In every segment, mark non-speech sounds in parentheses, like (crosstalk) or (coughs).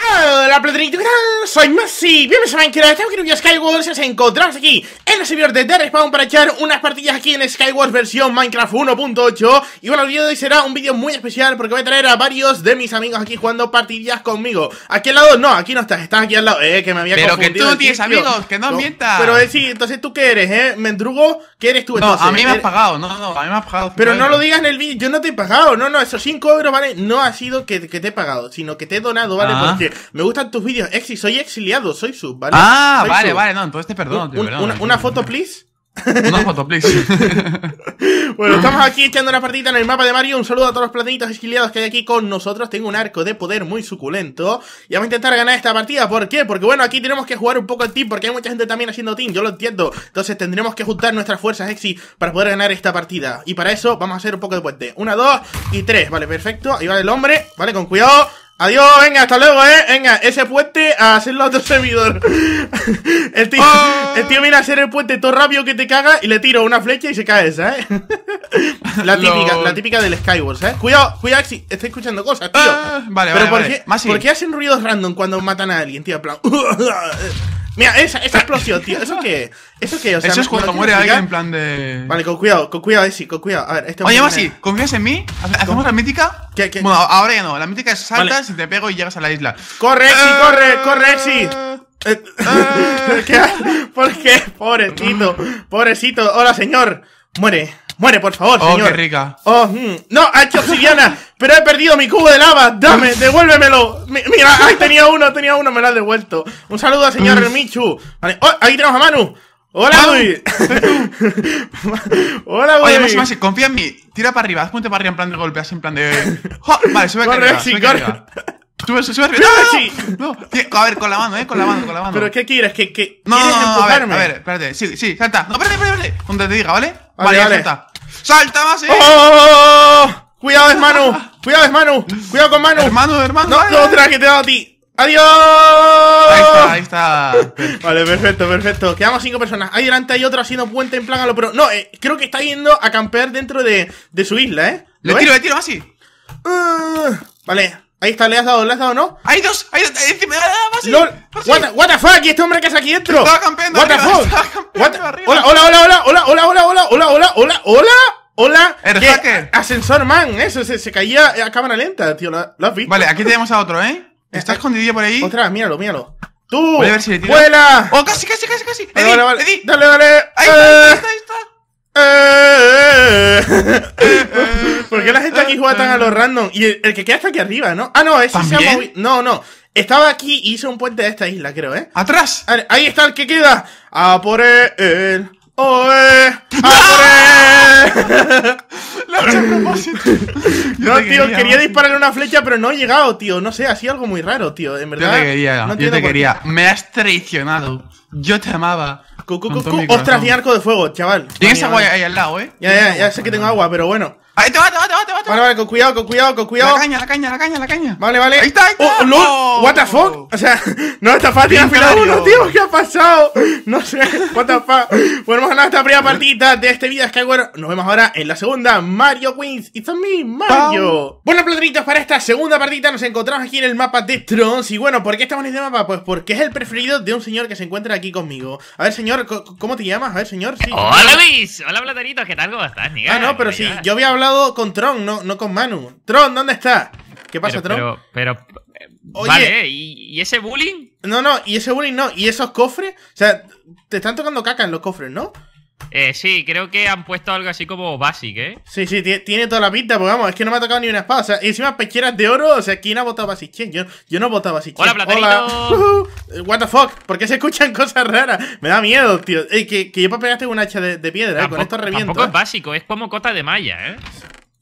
Hola, platanito, ¿qué tal? Soy Messi. Bienvenidos a Minecraft. Tengo que ir a Skyward. nos os encontramos aquí en el servidor de Terespawn para echar unas partidas aquí en Skywars versión Minecraft 1.8 Y bueno, el vídeo de hoy será un vídeo muy especial porque voy a traer a varios de mis amigos aquí jugando partidas conmigo Aquí al lado, no, aquí no estás, estás aquí al lado, eh, que me había Pero que tú tienes amigos, que no, mientas Pero eh, sí, entonces tú que eres, eh, mendrugo, Que eres tú entonces? No, a mí me has eh, pagado, no, no, a mí me has pagado Pero no lo digas en el vídeo, yo no te he pagado, no, no, esos 5 euros, vale, no ha sido que, que, te he pagado, sino que te he donado, vale, ah. porque me gustan tus vídeos, exi, soy exiliado, soy sub, vale Ah, vale, vale, no, entonces te perdono, una foto, please? Una foto, please. (laughs) bueno, estamos aquí echando una partida en el mapa de Mario. Un saludo a todos los platanitos exiliados que hay aquí con nosotros. Tengo un arco de poder muy suculento. Y vamos a intentar ganar esta partida. ¿Por qué? Porque bueno, aquí tenemos que jugar un poco el team. Porque hay mucha gente también haciendo team, yo lo entiendo. Entonces tendremos que juntar nuestras fuerzas, Exi, para poder ganar esta partida. Y para eso vamos a hacer un poco de puente. Una, dos y tres. Vale, perfecto. Ahí va el hombre. Vale, con cuidado. Adiós, venga, hasta luego, eh. Venga, ese puente a hacerlo a tu servidor. (laughs) Ah. el, tío, viene a hacer el puente todo rápido que te caga y le tiro una flecha y se cae esa, eh. (laughs) la típica, la típica del Skywars, eh. Cuidado, cuidado, si estoy escuchando cosas, tío. Ah, vale, vale, ¿por, vale. Qué, ¿por qué hacen ruidos random cuando matan a alguien, tío? (laughs) Mira, esa, esa explosión, tío. ¿Eso qué? ¿Eso qué? O sea, Eso es cuando muere alguien en plan de. Vale, con cuidado, con cuidado, Esi, con cuidado. A ver, este Oye, Masi, ¿confías en mí? ¿Hacemos la mítica? ¿Qué, Bueno, ahora ya no. La mítica es saltas y te pego y llegas a la isla. ¡Corre, Esi, eh, corre, corre, Esi! Eh, eh, (laughs) ¿Por qué? Pobrecito. (laughs) Pobrecito. Hola, señor. Muere. Muere, por favor, oh, qué rica. Oh, mm. No, ha hecho obsidiana, pero he perdido mi cubo de lava. Dame, devuélvemelo. mira, ahí tenía uno, tenía uno, me lo ha devuelto. Un saludo al señor mm. Michu. Vale. Oh, ahí tenemos a Manu. Hola, wey! (laughs) Hola, güey. Oye, confía en mí. Tira para arriba, haz ponte para arriba en plan de golpear. en plan de. vale, sube (laughs) corre, arriba, sí, sube corre. Sube, ¡No! no, sí. A ver, con la mano, eh, con la mano, con la mano. ¿Pero qué quieres? ¿Que, que no, quieres no, no, A ver, espérate, sí, sí, salta. No, espérate, espérate, espérate. Donde te diga, ¿vale? Vale, vale ya salta. ¡Salta más! ¡Oh, oh, oh, ¡Oh! ¡Cuidado, hermano! ¡Cuidado, hermano! ¡Cuidado con Manu! ¡Hermano, hermano! ¡No, no que te a ti! ¡Adiós! Ahí está, ahí está. (laughs) Vale, perfecto, perfecto. Quedamos cinco personas. Ahí delante hay otro haciendo puente en plan a lo pero No, eh, creo que está yendo a campear dentro de, su isla, ¿eh? Le tiro, le tiro así. Ah, vale. Ahí está, le has dado, le has dado, ¿no? Hay dos, hay dos, encima, más LOL, what, what, the fuck, ¿y este hombre que está aquí dentro? Estaba campeando what the Hola, hola, hola, hola, hola, hola, hola, hola, hola, hola, hola, hola. El hacker. Ascensor man, eso, se, se, caía a cámara lenta, tío, ¿lo, has visto? Vale, aquí tenemos a otro, ¿eh? Está escondido por ahí. Otra, míralo, míralo. ¡Tú! Voy a ver si le ¡Vuela! ¡Oh, casi, casi, casi, casi! dale, dale! ¡Ahí está, ahí está, ahí está! ¿Por qué la gente aquí juega tan a lo random? Y el, que queda está aquí arriba, ¿no? Ah, no, ese se ha movido. No, no. Estaba aquí y hizo un puente de esta isla, creo, ¿eh? ¡Atrás! ahí está el que queda. A por él. ¡Oh, ¡A por ¡Ah! él! (laughs) (laughs) no, tío, quería, dispararle una flecha, pero no he llegado, tío. No sé, ha sido algo muy raro, tío. En verdad. Yo te quería, no yo te quería. Me has traicionado. Yo te amaba. ostras, mi arco de fuego, chaval. Tienes agua ahí al lado, ¿eh? Ya, ya, ya sé que tengo agua, pero bueno. Ahí te va, te va, te va, Vale, vale, con cuidado, con cuidado, con cuidado. La caña, la caña, la caña, la caña. Vale, vale. Ahí está, ahí está. Oh, oh. What the fuck? O sea, (laughs) no, está fácil al final uno, tío. ¿Qué ha pasado? No sé, (laughs) what the fuck. bueno, hemos ganado esta primera partida de este video Skyward. Nos vemos ahora en la segunda. Mario Wins. It's a me, Mario. Bueno, platanitos, para esta segunda partida nos encontramos aquí en el mapa de Trons. Y bueno, ¿por qué estamos en este mapa? Pues porque es el preferido de un señor que se encuentra aquí conmigo. A ver, señor, ¿cómo te llamas? A ver, señor. Sí, hola, Luis. Hola, platanitos. ¿Qué tal? ¿Cómo estás, Miguel? Ah, no, pero sí, yo había hablado con Tron, no, no con Manu. Tron, ¿dónde está? ¿Qué pasa, Tron? Pero, Oye, ¿y, ese bullying? No, no, y ese bullying no. ¿Y esos cofres? O sea, te están tocando caca en los cofres, ¿no? Eh, sí, creo que han puesto algo así como básico, ¿eh? Sí, sí, tiene toda la pinta, porque vamos, es que no me ha tocado ni una espada. O sea, encima pecheras de oro, o sea, ¿quién ha votado basic? Yo, yo no votado basic. Hola, platerito. Hola. What the fuck? ¿Por qué se escuchan (laughs) cosas raras? Me da miedo, tío. que, yo para pegarte un hacha de, piedra, eh, con esto reviento. Tampoco es eh. básico, es como cota de malla, ¿eh?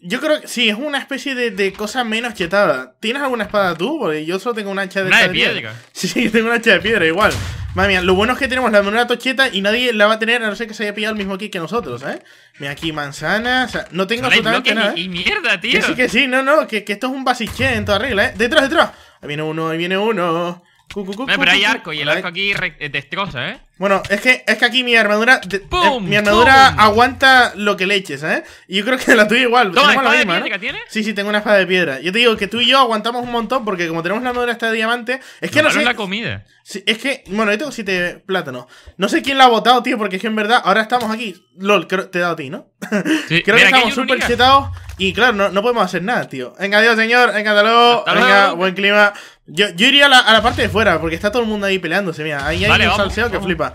Yo creo que sí, es una especie de, cosa menos chetada. ¿Tienes alguna espada tú? Porque yo solo tengo una hacha de, de piedra. Sí, (laughs) sí, tengo una hacha de piedra, igual. Madre mía, lo bueno es que tenemos la menor tocheta y nadie la va a tener a no ser que se haya pillado el mismo aquí que nosotros, ¿eh? Mira, aquí manzanas, o sea, no tengo nada. Y, ¿eh? mierda, tío. Que sí, que sí, no, no, que, esto es un basiche en toda regla, ¿eh? Detrás, detrás. Ahí viene uno, ahí viene uno. pero hay arco y el arco aquí eh, destroza, ¿eh? Bueno, es que, es que aquí mi armadura. Eh, mi armadura aguanta lo que le eches, ¿eh? Y yo creo que (laughs) la tuya igual. tenemos la misma, de piedra, Sí, sí, tengo una espada de piedra. Yo te digo que tú y yo aguantamos un montón porque como tenemos la armadura esta de diamante. Es que no, sé. la comida. es que, bueno, yo tengo siete plátanos. No sé quién la ha votado, tío, porque es que en verdad ahora estamos aquí. LOL, te he dado a ti, ¿no? (laughs) creo que estamos súper chetados y claro, no, podemos hacer nada, tío. Venga, adiós, señor. Venga, hasta Venga, buen clima. Yo, iría a la, parte de fuera porque está todo el mundo ahí peleándose, mira. Ahí hay un salseo que flipa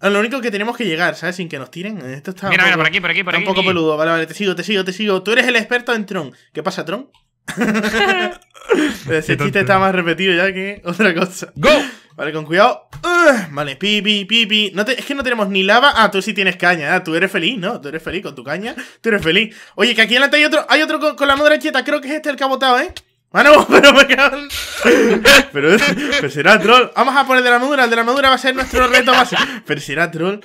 lo único que tenemos que llegar, ¿sabes? Sin que nos tiren. Esto está mira, poco, mira, por aquí, por aquí, por aquí. Un poco peludo. Vale, vale, te sigo, te sigo, te sigo. Tú eres el experto en Tron. ¿Qué pasa, Tron? (laughs) Ese chiste está más repetido ya que otra cosa. ¡Go! Vale, con cuidado. vale, pipi, pipi. No es que no tenemos ni lava. Ah, tú sí tienes caña. Ah, tú eres feliz, ¿no? Tú eres feliz con tu caña. Tú eres feliz. Oye, que aquí adelante hay otro, hay otro con, la madre quieta Creo que es este el que ha ¿eh? Manu, ah, (laughs) pero me cago (laughs) pero, pero será troll. Vamos a poner de la madura. El de la madura va a ser nuestro reto más. Pero será troll.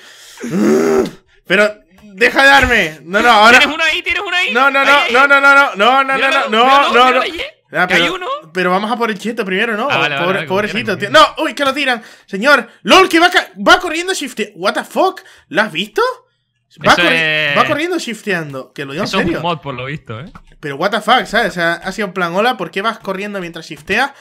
Pero deja de darme. No, no, ahora. Tienes uno ahí, tienes uno ahí. No, no, no, no, no, no, no, no, no, no, no, no, eh. no. pero, vamos a por el cheto primero, ¿no? Ah, pobrecito, No, uy, que lo tiran. Señor, LOL, que va, va corriendo Shift. ¿What the fuck? ¿Lo has visto? Va, corriendo shifteando, que lo digo en serio. Es un mod, por lo visto, ¿eh? Pero what the fuck, ¿sabes? O sea, ha sido en plan, hola, ¿por qué vas corriendo mientras shifteas?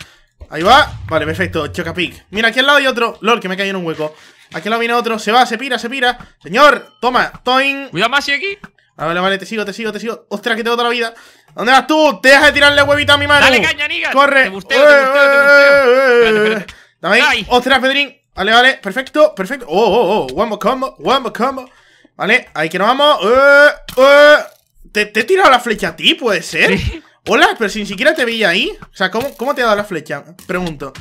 Ahí va, vale, perfecto, chocapic. Mira, aquí al lado hay otro, lol, que me caí en un hueco. Aquí al lado viene otro, se va, se pira, se pira. Señor, toma, toin. Cuidado más, aquí. Ah, vale, vale, te sigo, te sigo, te sigo. Ostras, que tengo toda la vida. ¿Dónde vas tú? Te dejas de tirarle huevita a mi mano. Dale caña, niga. Corre. Te busteo, te busteo, te busteo. Eh, eh, eh, Dame ahí. Ostras, Pedrín. Vale, vale, perfecto, perfecto. Oh, oh, oh. One more combo, one more combo. Vale, ahí que nos vamos. ¡Eh! ¡Eh! ¿Te, ¿Te, he tirado la flecha a ti? ¿Puede ser? Hola, pero sin siquiera te veía ahí. O sea, ¿cómo, cómo te ha dado la flecha? Pregunto.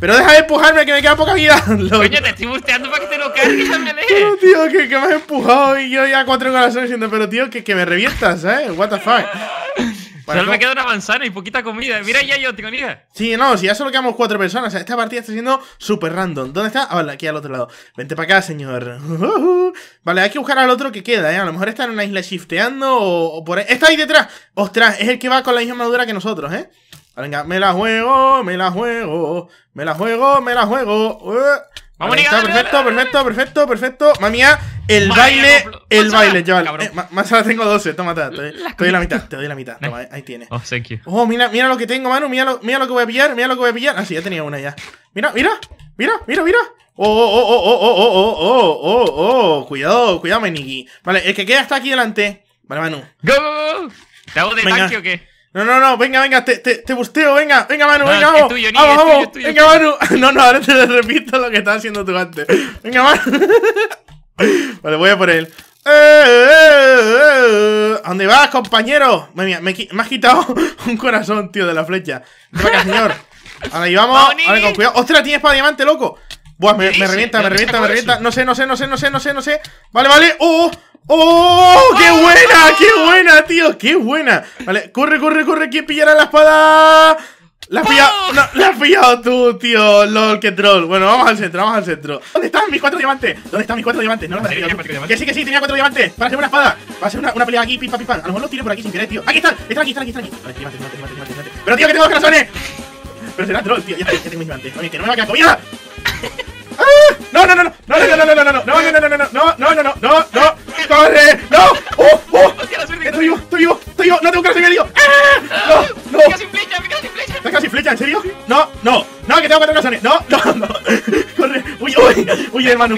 Pero deja de empujarme que me queda poca vida. (laughs) Coño, te estoy busteando para que te lo cargues, Pero tío, que, que, me has empujado y yo ya cuatro corazones diciendo, pero tío, que, que me revientas, ¿eh? What the fuck. Solo me queda una manzana y poquita comida. Mira ya yo, ticonía. Sí, no, si ya solo quedamos cuatro personas. esta partida está siendo súper random. ¿Dónde está? Ah, vale, aquí al otro lado. Vente para acá, señor. (laughs) vale, hay que buscar al otro que queda, ¿eh? A lo mejor está en una isla shifteando o, por ahí. ¡Está ahí detrás! ¡Ostras! Es el que va con la misma madura que nosotros, ¿eh? Venga, me la juego, me la juego, me la juego, me la juego. Eh, Vamos, a perfecto, perfecto, perfecto, perfecto. Mamía, el baile, el baile, chaval. más ahora tengo 12, toma, te, doy la mitad, te doy la mitad, ahí tienes. Oh, thank you. oh mira, mira lo que tengo, Manu. mira lo, que voy a pillar, mira lo que voy a pillar. Ah, sí, ya tenía una ya. Mira, mira, mira, mira, mira. Oh, oh, oh, oh, oh, oh, oh, oh, oh, oh, oh. cuidado, cuidado, Meniki. Vale, el que queda está aquí delante. Vale, Manu. ¡Go! ¿Te hago de o qué? No, no, no, venga, venga, te, te, te busteo, venga, venga, Manu, venga, vamos. tuyo, vamos, venga, Manu. (laughs) No, no, ahora te repito lo que estaba haciendo tú antes. Venga, Manu. (laughs) vale, voy a por él. Eh, eh, eh. ¿A dónde vas, compañero? Mía, me, me, has quitado (laughs) un corazón, tío, de la flecha. Venga, señor. Ahora ahí vamos. ver, con cuidado. ¡Ostras, tienes para diamante, loco! Buah, me, revienta, me revienta, me revienta. No sé, no sé, no sé, no sé, no sé, no sé. Vale, vale. ¡Oh! uh, uh. ¡Oh! ¡Qué buena! ¡Qué buena, tío! ¡Qué buena! Vale, corre, corre, corre. ¿Quién pillará la espada? La has pillado, la has pillado tú, tío. LOL, qué troll. Bueno, vamos al centro, vamos al centro. ¿Dónde están mis cuatro diamantes? ¿Dónde están mis cuatro diamantes? No, no, no, Que sí, que sí, tenía cuatro diamantes. Para hacer una espada. ¡Para hacer una, pelea aquí, pipa, pipa. A lo mejor los tiro por aquí sin querer, tío. Aquí están, están aquí, están aquí, están aquí. Vale, Pero, tío, que tengo dos corazones. Pero será troll, tío. Ya, ya tengo mis diamantes. Oye, que no me va a quedar comida. (laughs) ¡Ah! No, no, no, no. bien, Manu.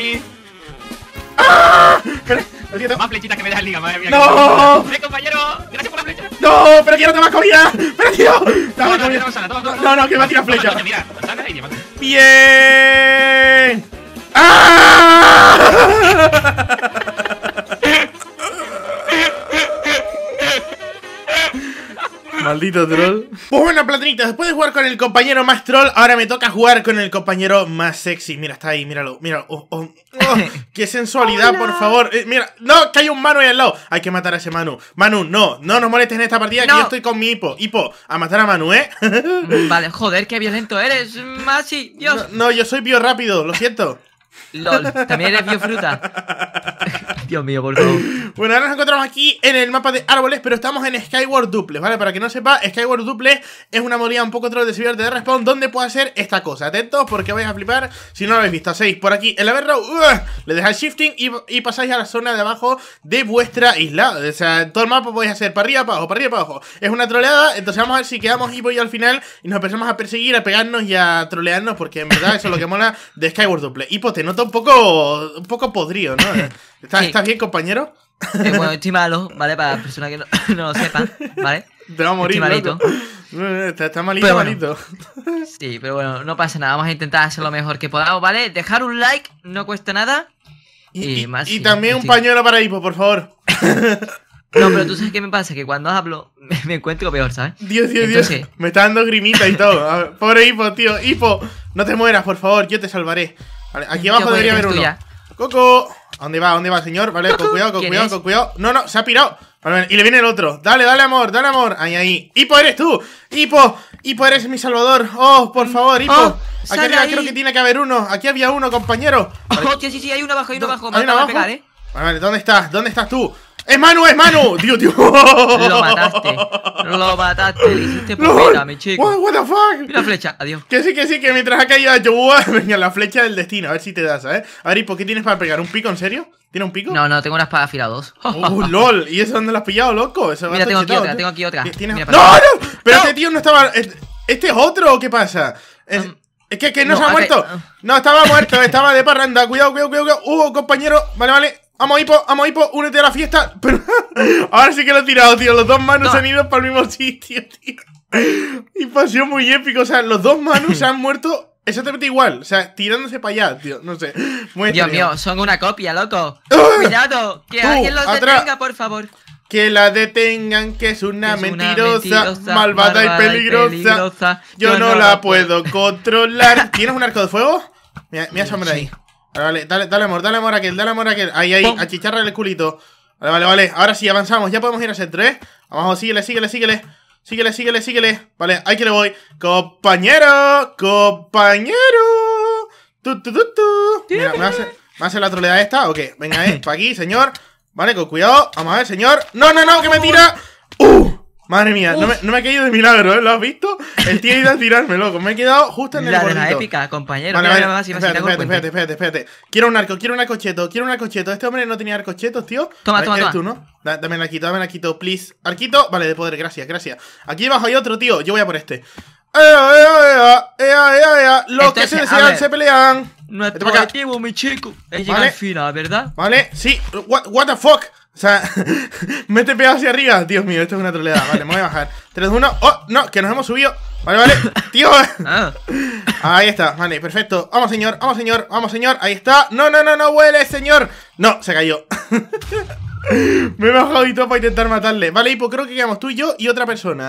¡Ah! Más flechita que me da liga, madre mía. ¡No! ¡Eh, compañero! ¡Gracias por la flecha! ¡No! ¡Pero quiero tomar comida! ¡Pero tío! ¡Toma no, comida! No, no, que me va a tirar flecha. Mira, ¡Bien! ¡Ah! Pues bueno, platinita. después de jugar con el compañero más troll, ahora me toca jugar con el compañero más sexy. Mira, está ahí, míralo, míralo. Oh, oh, oh. (laughs) ¡Qué sensualidad, por favor! Eh, mira, no, que hay un Manu ahí al lado. Hay que matar a ese Manu. Manu, no, no nos molestes en esta partida, que yo estoy con mi hipo. Hipo, a matar a Manu, ¿eh? Mm, vale, (laughs) joder, qué violento eres, Masi, Dios. No, yo soy bio rápido, lo siento. LOL, también eres biofruta. (laughs) Dios mío, por favor. (coughs) Bueno, ahora nos encontramos aquí en el mapa de árboles, pero estamos en Skyward Duple, ¿vale? Para que no sepa, Skyward Duple es una molida un poco troll de servidor de respawn donde puede hacer esta cosa. Atentos porque vais a flipar si no lo habéis visto. Hacéis por aquí el averro, le dejáis shifting y, pasáis a la zona de abajo de vuestra isla. O sea, todo el mapa podéis hacer para arriba, para abajo, para arriba, para abajo. Es una troleada, entonces vamos a ver si quedamos y voy al final y nos empezamos a perseguir, a pegarnos y a trolearnos porque en verdad eso es lo que mola de Skyward Duple. Y pues te nota un poco, un poco podrido, ¿no? (laughs) ¿Estás, bien, compañero? Eh, bueno, (laughs) estoy malo, ¿vale? Para la personas que no, (laughs) lo sepan, ¿vale? Te va a morir, estoy malito. Eh, está, malito, malito. sí, pero bueno, no pasa nada. Vamos a intentar hacer lo mejor que podamos, ¿vale? Dejar un like, no cuesta nada. Y, más, y también un pañuelo para Hipo, por favor. (laughs) No, pero tú sabes qué me pasa, que cuando hablo me encuentro peor, ¿sabes? Dios, Dios, Dios. Me está dando grimita y todo. pobre Hipo, tío. Hipo, no te mueras, por favor, yo te salvaré. aquí abajo debería haber uno. ¡Coco! ¿A dónde va? ¿A dónde va, señor? Vale, con cuidado, con cuidado, con cuidado. No, no, se ha pirado. Vale, y le viene el otro. Dale, dale, amor, dale, amor. Ahí, ahí. Hipo, eres tú. Hipo, Hipo, eres mi salvador. Oh, por favor, Hipo. Oh, Aquí creo que tiene que haber uno. Aquí había uno, compañero. (laughs) sí, sí, sí, hay uno abajo, hay uno abajo. Me eh. Vale, vale, ¿dónde estás? ¿Dónde estás tú? ¡Es Manu, es Manu! Tío, (laughs) tío! Lo mataste. Lo mataste, le hiciste vida, mi chico. What, the fuck? Mira la flecha, adiós. Que sí, que sí, que mientras ha caído a venga, la flecha del destino, a ver si te das, ¿eh? A ver, ¿y por qué tienes para pegar? ¿Un pico, en serio? ¿Tiene un pico? No, no, tengo una espada fila 2. (laughs) ¡Uh, lol! ¿Y eso dónde la has pillado, loco? Eso Mira, tengo aquí otra, tengo aquí otra. ¡No, no! Pero este tío no estaba. ¿Este es otro o qué pasa? Es... Um, que, que no, se ha muerto. Ah. no, estaba muerto, estaba de parranda. Cuidado, cuidado, cuidado. cuidado. Uh, compañero. Vale, vale. ¡Vamos, Hipo! ¡Vamos, Hipo! ¡Únete a la fiesta! (laughs) ahora sí que lo he tirado, tío. Los dos manos han ido para el mismo sitio, tío. Y pasión muy épico. O sea, los dos manos se han muerto exactamente igual. O sea, tirándose para allá, tío. No sé. Dios mío, son una copia, loco. (laughs) Cuidado, que alguien los detenga, por favor. Que la detengan, que es una, mentirosa, malvada, y, peligrosa. Yo, no, la puedo controlar. (laughs) ¿Tienes un arco de fuego? Mira, mira sombra ahí. Ah, vale, dale, dale amor, dale amor a aquel, dale amor a aquel. Ahí, ahí, achicharra el culito. Vale, vale, vale. Ahora sí, avanzamos. Ya podemos ir a hacer tres. Abajo, síguele, síguele, síguele. Síguele, síguele, síguele. Vale, ahí que le voy. Compañero, compañero. Tu, tu, tu, tu. Mira, ¿me hace, ¿me hace la troleada esta? Ok, venga, eh, pa' aquí, señor. Vale, con cuidado. Vamos a ver, señor. ¡No, no, no! ¡Que me tira! ¡Uh! Madre mía, no me, no me, ha caído de milagro, ¿eh? ¿Lo has visto? El tío ha ido a tirarme, loco. Me he quedado justo en el arco. La épica, compañero. espérate, espérate, espérate, espérate, Quiero un arco, quiero un arcocheto, quiero un arcocheto. Este hombre no tenía arcochetos, tío. Toma, toma, toma. tú, ¿no? dame la arquito, dame el arquito, please. Arquito, vale, de poder, gracias, gracias. Aquí abajo hay otro, tío. Yo voy a por este. ¡Ea, ea, ea, ea, ea! Los que se desean se pelean. Nuestro objetivo, mi chico, es llegar al final, ¿verdad? Vale, sí. what the fuck? O sea, (laughs) mete pegado hacia arriba. Dios mío, esto es una troleada. Vale, me voy a bajar. 3, 1. ¡Oh! No, que nos hemos subido. Vale, vale. (laughs) Tío. Ah. Ahí está. Vale, perfecto. Vamos, señor. Vamos, señor. Vamos, señor. Ahí está. No, no, no, no huele, señor. No, se cayó. (laughs) me he bajado y todo para intentar matarle. Vale, Hipo, creo que quedamos tú y yo y otra persona.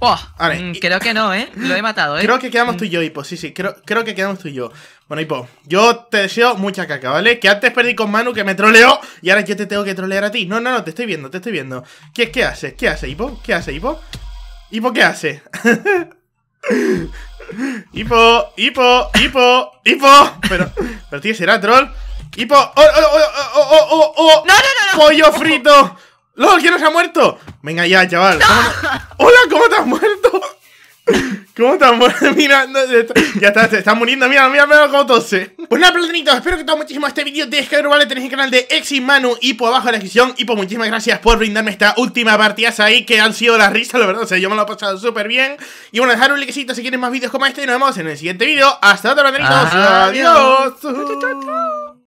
Oh, mm, Creo que no, ¿eh? Lo he matado, ¿eh? Creo que quedamos mm. tú y yo, Hipo. Sí, sí, creo, creo que quedamos tú y yo. Bueno, Hipo, yo te deseo mucha caca, ¿vale? Que antes perdí con Manu, que me troleó, y ahora yo te tengo que trolear a ti. No, no, no, te estoy viendo, te estoy viendo. ¿Qué, qué haces? ¿Qué hace, Hipo? ¿Qué hace, Hipo? ¿Hipo qué hace? (laughs) hipo, hipo, hipo, hipo. Pero, pero tío, será troll. Hipo, oh, oh, oh, oh, oh, oh, oh, oh. no, no, no, no. pollo frito. ¡Lol, que no ha muerto! Venga ya, chaval. ¡Hola, cómo te has muerto! (laughs) ¿Cómo te has muerto? (laughs) Mira, ya está, se está muriendo. Mira, mira, mira cómo tose. Pues nada, platanitos, espero que te haya muchísimo este vídeo de ¿vale? Tenéis el canal de Exit Manu y por abajo en la descripción. Y por pues muchísimas gracias por brindarme esta última partida ahí, que han sido la risa, la verdad. O sea, yo me lo he pasado súper bien. Y bueno, dejar un likecito si quieres más vídeos como este. Y nos vemos en el siguiente vídeo. Hasta otro platanitos. Adiós.